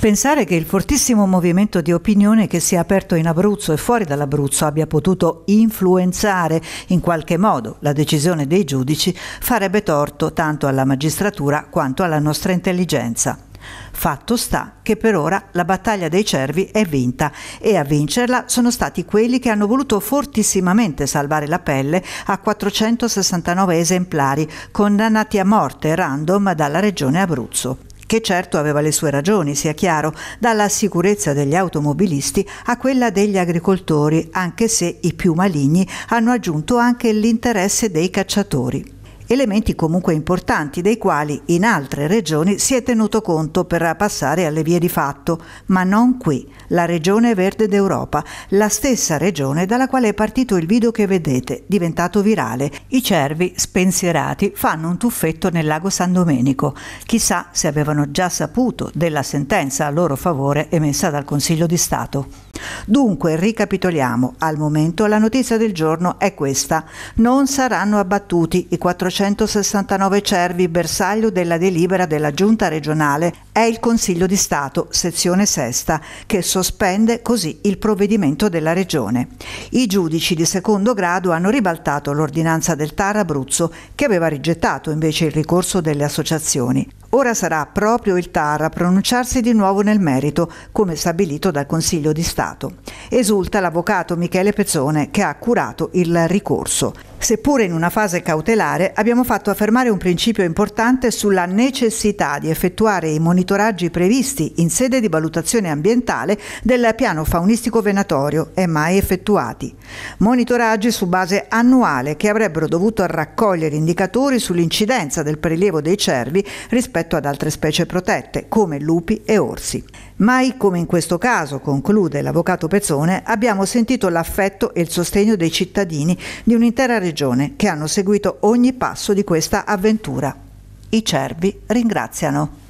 Pensare che il fortissimo movimento di opinione che si è aperto in Abruzzo e fuori dall'Abruzzo abbia potuto influenzare in qualche modo la decisione dei giudici farebbe torto tanto alla magistratura quanto alla nostra intelligenza. Fatto sta che per ora la battaglia dei cervi è vinta e a vincerla sono stati quelli che hanno voluto fortissimamente salvare la pelle a 469 esemplari condannati a morte random dalla regione Abruzzo che certo aveva le sue ragioni, sia chiaro, dalla sicurezza degli automobilisti a quella degli agricoltori, anche se i più maligni hanno aggiunto anche l'interesse dei cacciatori elementi comunque importanti dei quali in altre regioni si è tenuto conto per passare alle vie di fatto, ma non qui, la regione verde d'Europa, la stessa regione dalla quale è partito il video che vedete, diventato virale. I cervi, spensierati, fanno un tuffetto nel lago San Domenico. Chissà se avevano già saputo della sentenza a loro favore emessa dal Consiglio di Stato. Dunque, ricapitoliamo, al momento la notizia del giorno è questa. Non saranno abbattuti i 400 169 cervi bersaglio della delibera della Giunta regionale è il Consiglio di Stato, sezione sesta, che sospende così il provvedimento della Regione. I giudici di secondo grado hanno ribaltato l'ordinanza del TAR Abruzzo che aveva rigettato invece il ricorso delle associazioni. Ora sarà proprio il TAR a pronunciarsi di nuovo nel merito, come stabilito dal Consiglio di Stato. Esulta l'avvocato Michele Pezzone che ha curato il ricorso. Seppure in una fase cautelare, abbiamo fatto affermare un principio importante sulla necessità di effettuare i monitoraggi previsti in sede di valutazione ambientale del piano faunistico venatorio e mai effettuati. Monitoraggi su base annuale che avrebbero dovuto raccogliere indicatori sull'incidenza del prelievo dei cervi rispetto ad altre specie protette, come lupi e orsi. Mai come in questo caso, conclude l'avvocato Pezzone, abbiamo sentito l'affetto e il sostegno dei cittadini di un'intera regione regione che hanno seguito ogni passo di questa avventura. I cervi ringraziano.